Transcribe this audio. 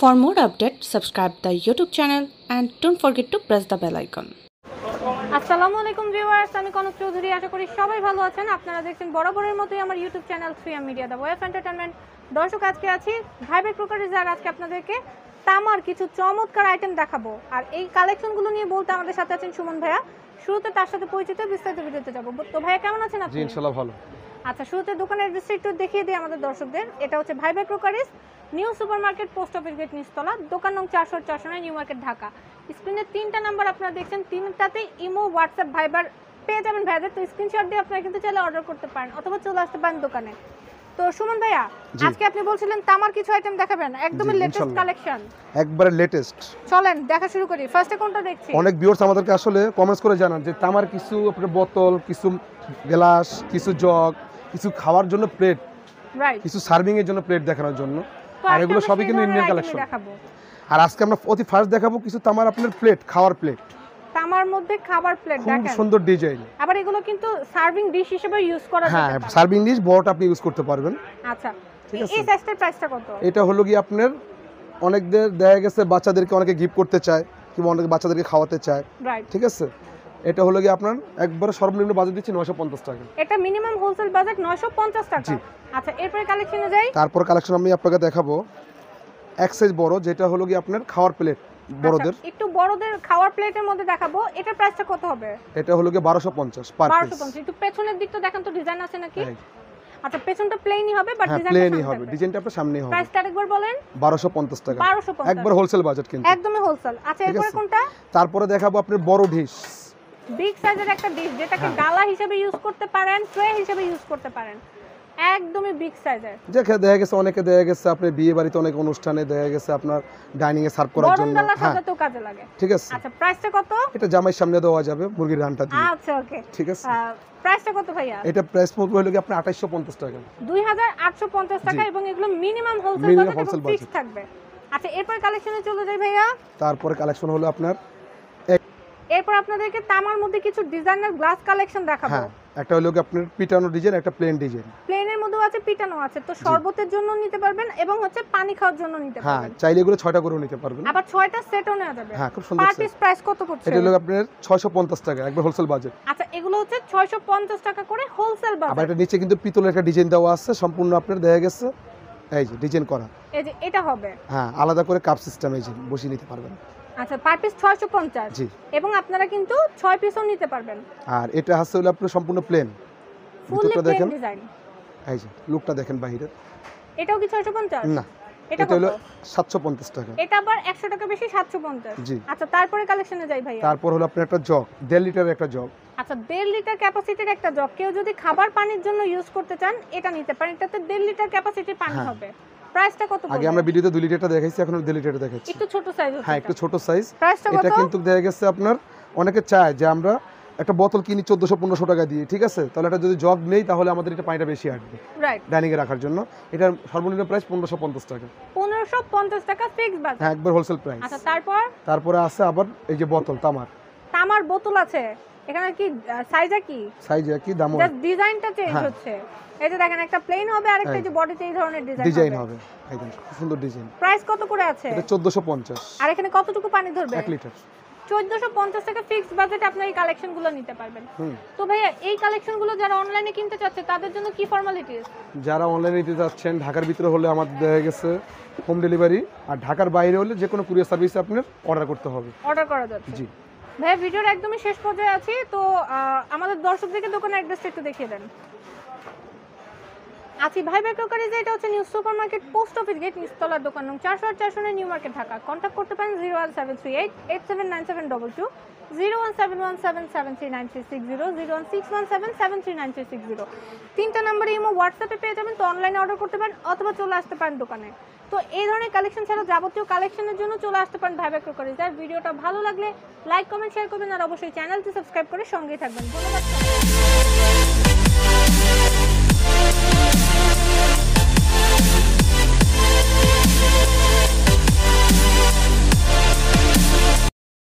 For more updates, subscribe the YouTube channel and don't forget to press the bell icon. আসসালামু আলাইকুম viewers আমি কনক চৌধুরী আশা করি সবাই ভালো আছেন আপনারা দেখছেন বরাবরের মতোই আমার ইউটিউব চ্যানেল ফ্রিয়াম মিডিয়া দ্য ওয়েফ এন্টারটেনমেন্ট দর্শক আজকে আছি ভাইবেট প্রকারের যার আজকে আপনাদেরকে তামার কিছু চমৎকার আইটেম দেখাবো আর এই কালেকশনগুলো নিয়ে বলতে আমাদের সাথে আছেন সুমন ভাইয়া শুরুতে তার সাথে পরিচিত বিস্তারিত ভিডিওতে যাবো তো ভাইয়া কেমন আছেন আপনি ইনশাআল্লাহ ভালো আচ্ছা শুরুতে দোকানের অ্যাড্রেসটা একটু দেখিয়ে দিই আমাদের দর্শকদের এটা হচ্ছে ভাইবার ভাই প্রকারিস new super market post office gate নিস্তলা দোকান নং চারশো চারশো নয় নিউ মার্কেট ঢাকা স্ক্রিনে তিনটা নাম্বার আপনারা দেখছেন তিনটাতে ইমো হোয়াটসঅ্যাপ ভাইবার পেয়ে যাবেন ভাইদের তো স্ক্রিনশট দিয়ে আপনারা কিন্তু চাইলে অর্ডার করতে পারেন অথবা চলে আসতে পারেন দোকানে তো সুমন ভাইয়া আজকে আপনি বলছিলেন তামার কিছু আইটেম দেখাবেন একদম লেটেস্ট কালেকশন একবারে লেটেস্ট চলেন দেখা শুরু করি ফার্স্টে কোনটা দেখছি অনেক ভিউয়ার্স আমাদেরকে আসলে কমেন্টস করে জানান যে তামার কিছু বোতল কিছু গ্লাস কিছু জগ কিছু খাওয়ার জন্য প্লেট কিছু সার্ভিং এর জন্য প্লেট দেখানোর জন্য আর এগুলো সবই কিন্তু ইন্ডিয়ান কালেকশন আর আজকে আমরা অতি ফার্স্ট দেখাবো কিছু তামার আপনার প্লেট খাওয়ার প্লেট তামার মধ্যে খাবার প্লেট দেখেন খুব সুন্দর ডিজাইন আবার এগুলো কিন্তু সার্ভিং ডিশ হিসেবে ইউজ করা যায় হ্যাঁ সার্ভিং ডিশ বড়টা আপনি ইউজ করতে পারবেন আচ্ছা এই সাইজের প্রাইসটা কত এটা হলো কি আপনার অনেকদের দেয়া গেছে বাচ্চাদেরকে অনেকে গিফট করতে চায় কিংবা অনেকে বাচ্চাদেরকে খাওয়াতে চায় ঠিক আছে এটা হলো গিয়ে আপনার একবারে সর্বনিম্ন বাজেট দিচ্ছি 950 টাকা এটা মিনিমাম হোলসেল বাজেট 950 টাকা আচ্ছা এরপরে কালেকশনে যাই তারপর কালেকশন আমি আপনাকে দেখাবো এক সাইজ বড় যেটা হলো গিয়ে আপনার খাওয়ার প্লেট বড়দের আচ্ছা, একটু বড়দের খাওয়ার প্লেটের মধ্যে দেখাবো এটার প্রাইসটা কত হবে এটা হলো গিয়ে 1250 পার পিস 1250 একটু পেছনের দিকটা দেখেন তো ডিজাইন আছে নাকি হ্যাঁ। আচ্ছা পেছনটা প্লেনই হবে বাট ডিজাইনটা প্লেনই হবে ডিজাইনটা আপনার সামনেই হবে প্রাইসটা আরেকবার বলেন 1250 টাকা 1250 একবার হোলসেল বাজেট কিন্তু একদমই হোলসেল আচ্ছা এরপরে কোনটা তারপরে দেখাবো আপনার বড় ডিশ বিগ সাইজের একটা ডিশ যেটাকে হ্যাঁ। গালা হিসেবে ইউজ করতে পারেন ট্রে হিসেবে ইউজ করতে পারেন একদমই বিগ সাইজের দেখে দেখা গেছে অনেকে দেখা গেছে আপনি বিয়ে বাড়িতে অনেক অনুষ্ঠানে দেখা গেছে আপনার ডাইনিং এ সার্ভ করার জন্য হ্যাঁ তো কাজে লাগে ঠিক আছে আচ্ছা প্রাইসটা কত এটা জামাই সামনে দেওয়া যাবে মুরগির রানটা দিয়ে আচ্ছা ওকে ঠিক আছে প্রাইসটা কত ভাইয়া এটা প্রাইস পড়বে হলো কি আপনি 2850 টাকা 2850 টাকা এবং এগুলো মিনিমাম হোলসেল বাজেট থাকবে আচ্ছা এরপর কালেকশনে চলে যাই ভাইয়া তারপর কালেকশন হলো আপনার এরপর আপনাদেরকে তামার মধ্যে কিছু ডিজাইনার গ্লাস কালেকশন দেখাবো হ্যাঁ, একটা হলো আপনার পিটানো ডিজাইন একটা প্লেন ডিজাইন প্লেনের মধ্যেও আছে পিটানো আছে তো শরবতের জন্য নিতে পারবেন এবং হচ্ছে পানি খাওয়ার জন্য নিতে হ্যাঁ, পারবেন হ্যাঁ চাইলে এগুলো 6টা করে নিতে পারবেন আবার 6টা সেটও নেওয়া যাবে হ্যাঁ খুব সুন্দর পার্টিস প্রাইস কত পড়ছে এটা হলো আপনার 650 টাকা একবার হোলসেল বাজেট আচ্ছা এগুলো হচ্ছে 650 টাকা করে হোলসেল বাজেট আবার এটা নিচে কিন্তু পিতলের একটা ডিজাইন দেওয়া আছে সম্পূর্ণ আপনার দেয়া গেছে এই যে ডিজাইন করা এই যে এটা হবে হ্যাঁ আলাদা করে কাপ সিস্টেম এই যে বসিয়ে নিতে পারবেন আচ্ছা পার পিস 650 জি এবং আপনারা কিন্তু 6 পিসও নিতে পারবেন আর এটা হচ্ছে হলো আপনার সম্পূর্ণ প্লেন ভিতরটা দেখেন এই যে লুকটা দেখেন বাইরে এটাও কি 650 না এটা হলো 750 টাকা এটা আবার 100 টাকা বেশি 750 জি আচ্ছা তারপরে কালেকশনে যাই ভাই তারপর হলো আপনার একটা জগ 1.5 লিটারের একটা জগ আচ্ছা 1.5 লিটার ক্যাপাসিটির একটা জগ কেউ যদি খাবার পানির জন্য ইউজ করতে চান এটা নিতে পারেন এটাতে 1.5 লিটার ক্যাপাসিটির পানি হ্যাঁ। হবে আগে আমরা লিটারটা হ্যাঁ একটু ছোট সাইজ এটা কিন্তু গেছে আপনার অনেকে চায় যে আমরা একটা বোতল কিনি চোদ্দশো পনেরোশো টাকা দিয়ে ঠিক আছে তাহলে যদি তাহলে আমাদের এটা পানিটা বেশি ডাইনিং এ রাখার জন্য এটার সর্বনিম্ন প্রাইস পনেরোশো পঞ্চাশ টাকা পনেরোশো পঞ্চাশ টাকা হ্যাঁ একবার হোলসেল আচ্ছা, প্রাইস তারপরে আছে আবার এই যে বোতল তামার তামার বোতল আছে এখানে কি সাইজা কি সাইজা কি দাম জাস্ট ডিজাইনটা চেঞ্জ হচ্ছে এই যে দেখেন একটা প্লেন হবে আর একটা যে বডিতে এই ধরনের ডিজাইন ডিজাইন হবে একদম খুব সুন্দর ডিজাইন প্রাইস কত করে আছে এটা 1450 আর এখানে কতটুকু পানি ধরবে 1 লিটার 1450 থেকে ফিক্সড বাজেট আপনি এই কালেকশনগুলো নিতে পারবেন তো ভাইয়া এই কালেকশনগুলো যারা অনলাইনে কিনতে চাচ্ছে তাদের জন্য কি ফর্মালিটিস যারা অনলাইনে নিতে যাচ্ছেন ঢাকার ভিতরে হলে আমাদের দেখা গেছে হোম ডেলিভারি আর ঢাকার বাইরে হলে যে কোনো কুরিয়ার সার্ভিসে আপনার অর্ডার করতে হবে অর্ডার করা যাচ্ছে জি ভাইয়া ভিডিওর একদমই শেষ পর্যায়ে আছি তো আমাদের দর্শকদেরকে দোকানের অ্যাড্রেসটা একটু দেখিয়ে দেন আছি ভাই ভাই টোকারিজ এটা হচ্ছে new super market post office gate নিচতলার দোকান নং চারশো আট চারশো নিউ মার্কেট ঢাকা কন্ট্যাক্ট করতে পারেন zero one seven three eight eight seven nine seven double two zero one seven one seven seven three nine three six zero zero one six one seven seven three nine three six zero তিনটা নাম্বারে imo হোয়াটসঅ্যাপে পেয়ে যাবেন তো অনলাইনে order করতে পারেন অথবা চলে আসতে পারেন দোকানে তো এই ধরনের কালেকশন ছাড়া যাবতীয় কালেকশনের জন্য চলে আসতে পারেন ভাইবা ক্রোকারি যার ভিডিওটা ভালো লাগলে লাইক কমেন্ট শেয়ার করবেন আর অবশ্যই চ্যানেলটি সাবস্ক্রাইব করে সঙ্গেই থাকবেন ধন্যবাদ